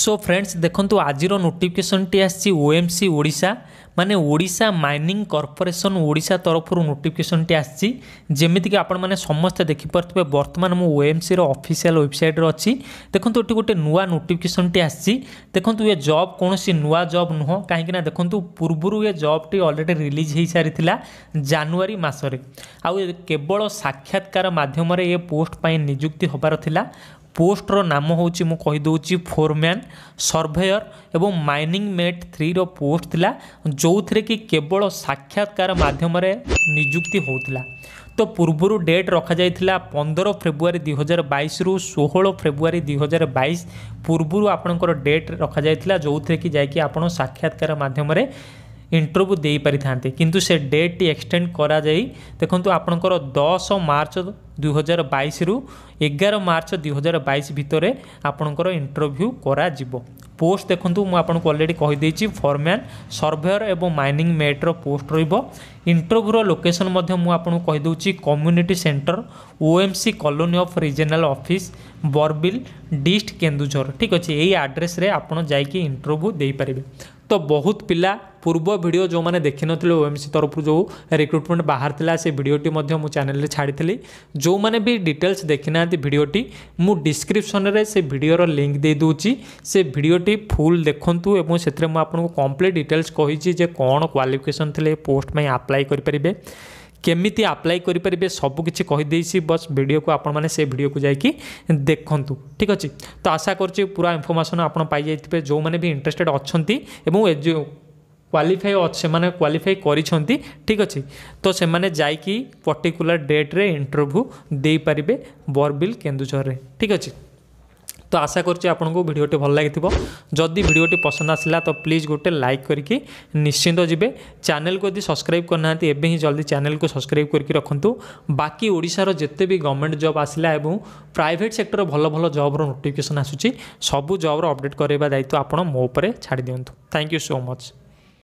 so friends দেখন্তু আজির নোটিফিকেসনটি আসছে OMC Odisha মানে Odisha mining corporation Odisha তরফর নোটিফিকেসনটি আসছে যেমিতিকি আপনার সমস্তে দেখিপারে বর্তমান মু ওএমসির অফিসিয়াল ওয়েবসাইট্রে অছি দেখুন এটি গোটে নূয়া নোটিফিকেসনটি আসছে দেখুন এ জব কোণী নূয়া জব নুহ কাହିଁକି না দেখুন পূর্বর এ জবটি অলরেডি রিলিজ হয়ে সারি জানুয়ারি মাসরে আবল সাক্ষাৎকার মাধ্যমে এ পোস্ট পাই নিযুক্তি হবার লা ପୋଷ୍ଟର ନାମ ହେଉଛି ମୁଁ କହିଦେଉଛି ଫୋରମ୍ୟାନ୍ ସର୍ଭେୟର ଏବଂ ମାଇନିଂ ମେଟ୍ ଥ୍ରୀର ପୋଷ୍ଟ ଥିଲା ଯେଉଁଥିରେ କି କେବଳ ସାକ୍ଷାତକାର ମାଧ୍ୟମରେ ନିଯୁକ୍ତି ହେଉଥିଲା ତ ପୂର୍ବରୁ ଡେଟ୍ ରଖାଯାଇଥିଲା ପନ୍ଦର ଫେବୃଆରୀ ଦୁଇହଜାର ବାଇଶରୁ ଷୋହଳ ଫେବୃଆରୀ ଦୁଇହଜାର ବାଇଶ ପୂର୍ବରୁ ଆପଣଙ୍କର ଡେଟ୍ ରଖାଯାଇଥିଲା ଯେଉଁଥିରେ କି ଯାଇକି ଆପଣ ସାକ୍ଷାତକାର ମାଧ୍ୟମରେ ଇଣ୍ଟରଭ୍ୟୁ ଦେଇପାରିଥାନ୍ତେ କିନ୍ତୁ ସେ ଡେଟ୍ଟି ଏକ୍ସଟେଣ୍ଡ କରାଯାଇ ଦେଖନ୍ତୁ ଆପଣଙ୍କର ଦଶ ମାର୍ଚ୍ଚ ଦୁଇହଜାର ବାଇଶରୁ ଏଗାର ମାର୍ଚ୍ଚ ଦୁଇହଜାର ବାଇଶ ଭିତରେ ଆପଣଙ୍କର ଇଣ୍ଟରଭ୍ୟୁ କରାଯିବ ପୋଷ୍ଟ ଦେଖନ୍ତୁ ମୁଁ ଆପଣଙ୍କୁ ଅଲରେଡ଼ି କହିଦେଇଛି ଫର୍ମ୍ୟାନ୍ ସର୍ଭେୟର ଏବଂ ମାଇନିଂ ମେଟ୍ର ପୋଷ୍ଟ ରହିବ ଇଣ୍ଟରଭ୍ୟୁର ଲୋକେସନ୍ ମଧ୍ୟ ମୁଁ ଆପଣଙ୍କୁ କହିଦେଉଛି community centre O M C colony of regional office Barbil dist Keonjhar ଠିକ୍ ଅଛି ଏଇ ଆଡ୍ରେସ୍ରେ ଆପଣ ଯାଇକି ଇଣ୍ଟରଭ୍ୟୁ ଦେଇପାରିବେ ତ ବହୁତ ପିଲା ପୂର୍ବ ଭିଡ଼ିଓ ଯେଉଁମାନେ ଦେଖିନଥିଲେ ଓଏମ୍ସି ତରଫରୁ ଯେଉଁ ରିକ୍ରୁଟମେଣ୍ଟ ବାହାରିଥିଲା ସେ ଭିଡ଼ିଓଟି ମଧ୍ୟ ମୁଁ ଚ୍ୟାନେଲରେ ଛାଡ଼ିଥିଲି ଯେଉଁମାନେ ବି ଡିଟେଲ୍ସ ଦେଖିନାହାନ୍ତି ଭିଡ଼ିଓଟି ମୁଁ ଡିସ୍କ୍ରିପ୍ସନରେ ସେ ଭିଡ଼ିଓର ଲିଙ୍କ୍ ଦେଇଦେଉଛି ସେ ଭିଡ଼ିଓଟି ଫୁଲ୍ ଦେଖନ୍ତୁ ଏବଂ ସେଥିରେ ମୁଁ ଆପଣଙ୍କୁ କମ୍ପ୍ଲିଟ୍ ଡିଟେଲ୍ସ କହିଛି ଯେ କ'ଣ କ୍ୱାଲିଫିକେସନ୍ ଥିଲେ ପୋଷ୍ଟ ପାଇଁ ଆପ୍ଲାଏ କରିପାରିବେ କେମିତି ଆପ୍ଲାଏ କରିପାରିବେ ସବୁକିଛି କହିଦେଇଛି ବସ୍ ଭିଡ଼ିଓକୁ ଆପଣମାନେ ସେ ଭିଡ଼ିଓକୁ ଯାଇକି ଦେଖନ୍ତୁ ଠିକ୍ ଅଛି ତ ଆଶା କରୁଛି ପୁରା ଇନଫର୍ମେସନ୍ ଆପଣ ପାଇଯାଇଥିବେ ଯେଉଁମାନେ ବି ଇଣ୍ଟରେଷ୍ଟେଡ଼୍ ଅଛନ୍ତି ଏବଂ କ୍ୱାଲିଫାଏ ସେମାନେ କ୍ୱାଲିଫାଏ କରିଛନ୍ତି ଠିକ୍ ଅଛି ତ ସେମାନେ ଯାଇକି ପର୍ଟିକୁଲାର ଡେଟ୍ରେ ଇଣ୍ଟରଭ୍ୟୁ ଦେଇପାରିବେ ବରବିଲ୍ କେନ୍ଦୁଝରରେ ଠିକ୍ ଅଛି ତ ଆଶା କରୁଛି ଆପଣଙ୍କୁ ଭିଡ଼ିଓଟି ଭଲ ଲାଗିଥିବ ଯଦି ଭିଡ଼ିଓଟି ପସନ୍ଦ ଆସିଲା ତ ପ୍ଲିଜ୍ ଗୋଟେ ଲାଇକ୍ କରିକି ନିଶ୍ଚିନ୍ତ ଯିବେ ଚ୍ୟାନେଲ୍କୁ ଯଦି ସବସ୍କ୍ରାଇବ୍ କରିନାହାନ୍ତି ଏବେ ହିଁ ଜଲ୍ଦି ଚ୍ୟାନେଲ୍କୁ ସବସ୍କ୍ରାଇବ୍ କରିକି ରଖନ୍ତୁ ବାକି ଓଡ଼ିଶାର ଯେତେ ବି ଗଭର୍ଣ୍ଣମେଣ୍ଟ ଜବ୍ ଆସିଲା ଏବଂ ପ୍ରାଇଭେଟ୍ ସେକ୍ଟର ଭଲ ଭଲ ଜବ୍ର ନୋଟିଫିକେସନ୍ ଆସୁଛି ସବୁ ଜବ୍ର ଅପଡ଼େଟ୍ କରାଇବା ଦାୟିତ୍ୱ ଆପଣ ମୋ ଉପରେ ଛାଡ଼ି ଦିଅନ୍ତୁ ଥ୍ୟାଙ୍କ ୟୁ ସୋ ମଚ୍